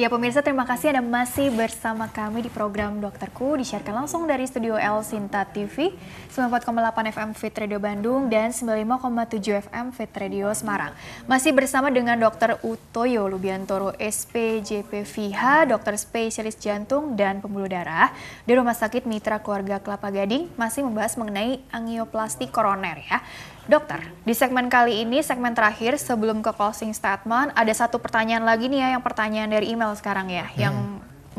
Ya pemirsa terima kasih Anda masih bersama kami di program Dokterku disiarkan langsung dari Studio L Sinta TV 94,8 FM Fit Radio Bandung dan 95,7 FM Fit Radio Semarang. Masih bersama dengan Dokter Utoyo Lubiantoro SPJP dokter spesialis jantung dan pembuluh darah di Rumah Sakit Mitra Keluarga Kelapa Gading masih membahas mengenai angioplasti koroner ya. Dokter, di segmen kali ini, segmen terakhir sebelum ke closing statement, ada satu pertanyaan lagi nih ya, yang pertanyaan dari email sekarang ya, hmm. yang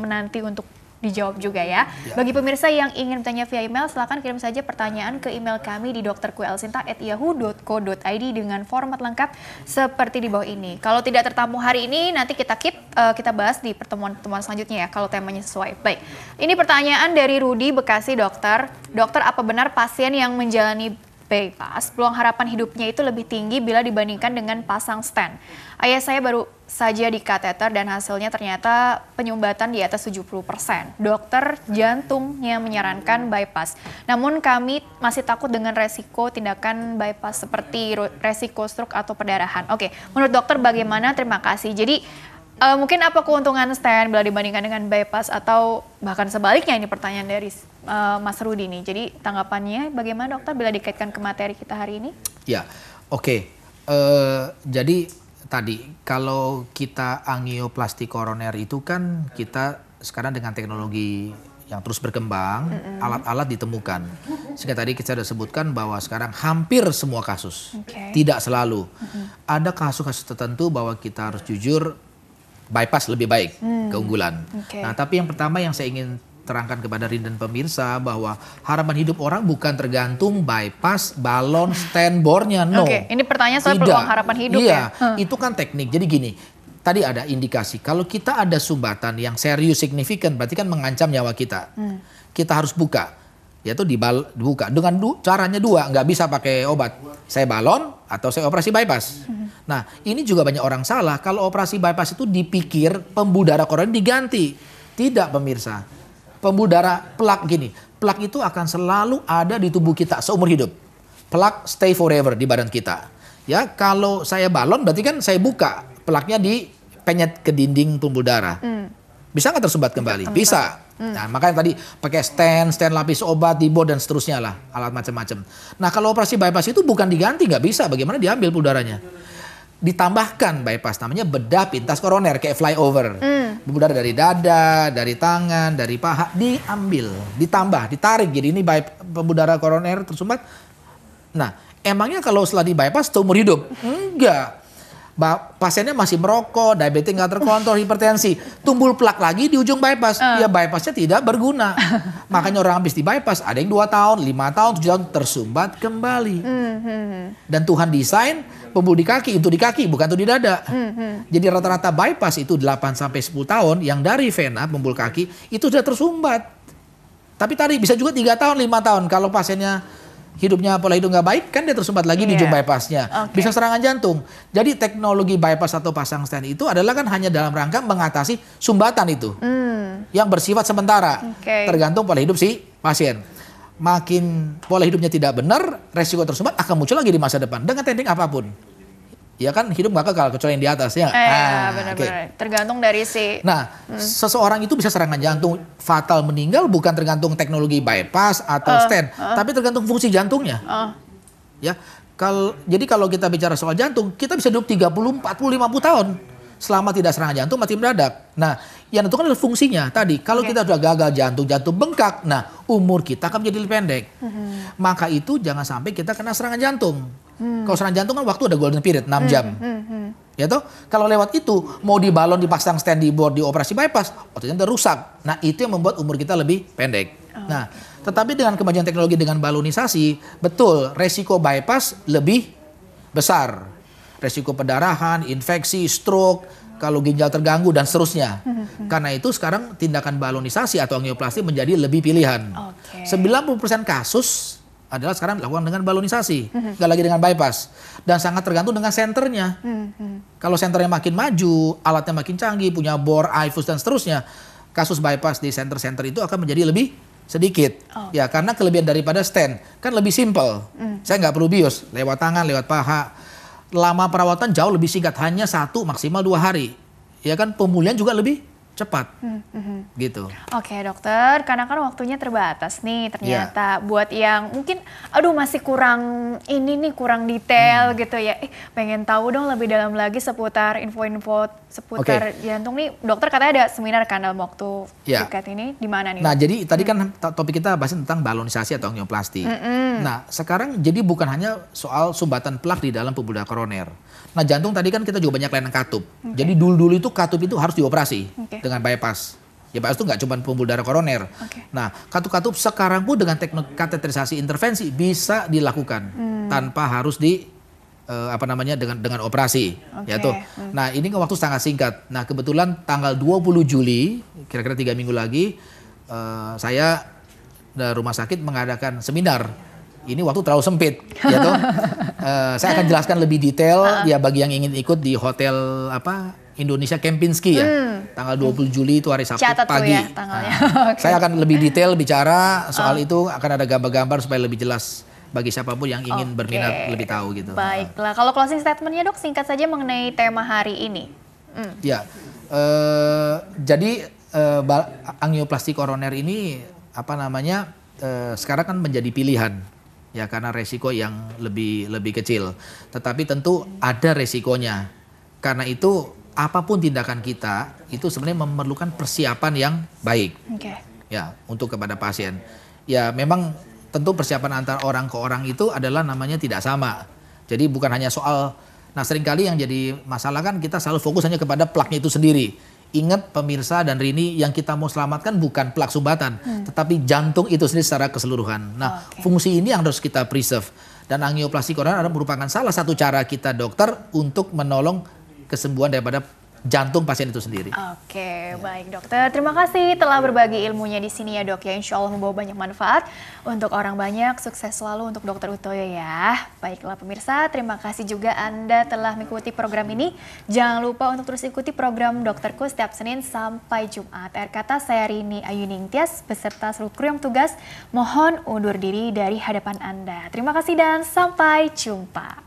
menanti untuk dijawab juga ya. ya. Bagi pemirsa yang ingin bertanya via email, silahkan kirim saja pertanyaan ke email kami di dokterkuelsinta@yahoo.co.id dengan format lengkap seperti di bawah ini. Kalau tidak tertamu hari ini, nanti kita keep uh, kita bahas di pertemuan-pertemuan selanjutnya ya, kalau temanya sesuai. Baik, ini pertanyaan dari Rudi Bekasi dokter. Dokter, apa benar pasien yang menjalani bebas, peluang harapan hidupnya itu lebih tinggi bila dibandingkan dengan pasang stand. Ayah saya baru saja di kateter dan hasilnya ternyata penyumbatan di atas 70%. persen. Dokter jantungnya menyarankan bypass. Namun kami masih takut dengan resiko tindakan bypass seperti resiko stroke atau perdarahan. Oke, menurut dokter bagaimana? Terima kasih. Jadi uh, mungkin apa keuntungan stand bila dibandingkan dengan bypass atau bahkan sebaliknya ini pertanyaan dari uh, Mas Rudi nih. Jadi tanggapannya bagaimana dokter bila dikaitkan ke materi kita hari ini? Ya, oke. Okay. Uh, eh, jadi tadi kalau kita angioplasti koroner itu kan kita sekarang dengan teknologi yang terus berkembang, alat-alat mm -hmm. ditemukan. Sehingga tadi kita sudah sebutkan bahwa sekarang hampir semua kasus, okay. tidak selalu. Mm -hmm. Ada kasus-kasus tertentu bahwa kita harus jujur bypass lebih baik mm. keunggulan. Okay. Nah, tapi yang pertama yang saya ingin terangkan kepada Rin dan pemirsa bahwa harapan hidup orang bukan tergantung bypass, balon, stand bornya. No. Oke, okay, ini pertanyaan soal peluang harapan hidup iya, ya. Iya, hmm. itu kan teknik. Jadi gini, tadi ada indikasi. Kalau kita ada sumbatan yang serius signifikan, berarti kan mengancam nyawa kita. Hmm. Kita harus buka, yaitu dibal buka dengan du caranya dua, nggak bisa pakai obat. Saya balon atau saya operasi bypass. Hmm. Nah, ini juga banyak orang salah. Kalau operasi bypass itu dipikir pembuluh darah koroner diganti, tidak pemirsa pembuluh darah plak gini. Plak itu akan selalu ada di tubuh kita seumur hidup. Plak stay forever di badan kita. Ya, kalau saya balon berarti kan saya buka plaknya di penyet ke dinding pembuluh darah. Hmm. Bisa nggak tersumbat kembali? Bisa. Hmm. Nah, makanya tadi pakai stand, stand lapis obat, di dan seterusnya lah, alat macam-macam. Nah, kalau operasi bypass itu bukan diganti, nggak bisa. Bagaimana diambil pembuluh Ditambahkan bypass, namanya bedah pintas koroner, kayak flyover. Mm berdarah dari dada, dari tangan, dari paha diambil, ditambah, ditarik. Jadi ini berdarah koroner tersumbat. Nah, emangnya kalau setelah di bypass seumur hidup? Enggak pasiennya masih merokok, diabetes nggak terkontrol, hipertensi, tumbul plak lagi di ujung bypass, uh. ya bypassnya tidak berguna. Makanya orang habis di bypass, ada yang dua tahun, lima tahun, tujuh tahun tersumbat kembali. Mm -hmm. Dan Tuhan desain pembuluh di kaki itu di kaki, bukan itu di dada. Mm -hmm. Jadi rata-rata bypass itu 8 sampai sepuluh tahun yang dari vena pembuluh kaki itu sudah tersumbat. Tapi tadi bisa juga tiga tahun, lima tahun kalau pasiennya hidupnya pola hidup nggak baik kan dia tersumbat lagi yeah. di ujung iya. bypassnya okay. bisa serangan jantung jadi teknologi bypass atau pasang stand itu adalah kan hanya dalam rangka mengatasi sumbatan itu mm. yang bersifat sementara okay. tergantung pola hidup si pasien makin pola hidupnya tidak benar resiko tersumbat akan muncul lagi di masa depan dengan teknik apapun ya kan hidup gak kekal kecuali yang di atas ya. Eh, iya, ah, benar okay. Tergantung dari si. Nah, hmm. seseorang itu bisa serangan jantung fatal meninggal bukan tergantung teknologi bypass atau uh, stent, uh. tapi tergantung fungsi jantungnya. Uh. Ya. Kalau jadi kalau kita bicara soal jantung, kita bisa hidup 30, 40, 50 tahun selama tidak serangan jantung mati mendadak. Nah, yang itu kan adalah fungsinya tadi. Kalau okay. kita sudah gagal jantung, jantung bengkak, nah umur kita akan menjadi lebih pendek. Mm -hmm. Maka itu jangan sampai kita kena serangan jantung. Hmm. Kalau serangan jantung kan waktu ada golden period 6 hmm, jam. Hmm. Hmm. Ya toh, kalau lewat itu mau di balon dipasang stand board di operasi bypass, ototnya udah rusak. Nah, itu yang membuat umur kita lebih pendek. Oh. Nah, tetapi dengan kemajuan teknologi dengan balonisasi, betul resiko bypass lebih besar. Resiko pendarahan, infeksi, stroke, kalau ginjal terganggu dan seterusnya. Hmm, hmm, Karena itu sekarang tindakan balonisasi atau angioplasti menjadi lebih pilihan. Okay. 90% kasus adalah sekarang dilakukan dengan balonisasi, mm-hmm. nggak mm -hmm. lagi dengan bypass. Dan sangat tergantung dengan senternya. Mm -hmm. Kalau senternya makin maju, alatnya makin canggih, punya bor, ifus dan seterusnya, kasus bypass di center-center itu akan menjadi lebih sedikit. Oh. Ya karena kelebihan daripada stand kan lebih simple. Mm. Saya nggak perlu bius, lewat tangan, lewat paha. Lama perawatan jauh lebih singkat, hanya satu maksimal dua hari. Ya kan pemulihan juga lebih cepat mm-hmm. gitu. Oke okay, dokter, karena kan waktunya terbatas nih ternyata yeah. buat yang mungkin aduh masih kurang ini nih kurang detail mm. gitu ya. Eh pengen tahu dong lebih dalam lagi seputar info-info seputar okay. jantung nih. Dokter katanya ada seminar kan dalam waktu yeah. dekat ini di mana nih? Nah, jadi tadi kan hmm. topik kita bahas tentang balonisasi atau angioplasti. mm Nah, sekarang jadi bukan hanya soal sumbatan plak di dalam pembuluh koroner. Nah, jantung tadi kan kita juga banyak yang katup. Okay. Jadi dulu-dulu itu katup itu harus dioperasi. Okay dengan bypass. Ya bypass itu nggak cuma pembuluh darah koroner. Okay. Nah, katup-katup sekarang pun dengan teknik kateterisasi intervensi bisa dilakukan hmm. tanpa harus di uh, apa namanya dengan dengan operasi okay. tuh, Hmm. Nah, ini kan waktu sangat singkat. Nah, kebetulan tanggal 20 Juli kira-kira tiga minggu lagi uh, saya dari rumah sakit mengadakan seminar ini waktu terlalu sempit, ya toh. uh, saya akan jelaskan lebih detail uh. ya bagi yang ingin ikut di hotel apa Indonesia Kempinski ya. Hmm. Tanggal 20 Juli itu hari Sabtu Catat pagi. Ya, tanggalnya. Nah, okay. Saya akan lebih detail bicara soal oh. itu akan ada gambar-gambar supaya lebih jelas bagi siapapun yang ingin okay. berminat lebih tahu gitu. Baiklah, kalau closing statementnya dok singkat saja mengenai tema hari ini. Hmm. Ya, uh, jadi uh, eh, angioplastik koroner ini apa namanya uh, sekarang kan menjadi pilihan ya karena resiko yang lebih lebih kecil. Tetapi tentu ada resikonya. Karena itu apapun tindakan kita itu sebenarnya memerlukan persiapan yang baik. Okay. Ya, untuk kepada pasien. Ya, memang tentu persiapan antar orang ke orang itu adalah namanya tidak sama. Jadi bukan hanya soal nah seringkali yang jadi masalah kan kita selalu fokus hanya kepada plaknya itu sendiri. Ingat pemirsa dan Rini yang kita mau selamatkan bukan plak sumbatan, hmm. tetapi jantung itu sendiri secara keseluruhan. Nah, oh, okay. fungsi ini yang harus kita preserve dan angioplasti koroner adalah merupakan salah satu cara kita dokter untuk menolong kesembuhan daripada jantung pasien itu sendiri. Oke, baik dokter. Terima kasih telah berbagi ilmunya di sini ya dok ya. Insya Allah membawa banyak manfaat untuk orang banyak. Sukses selalu untuk dokter Utoyo ya, ya. Baiklah pemirsa, terima kasih juga Anda telah mengikuti program ini. Jangan lupa untuk terus ikuti program dokterku setiap Senin sampai Jumat. Air kata saya Rini Ayu Ningtyas beserta seluruh kru yang tugas mohon undur diri dari hadapan Anda. Terima kasih dan sampai jumpa.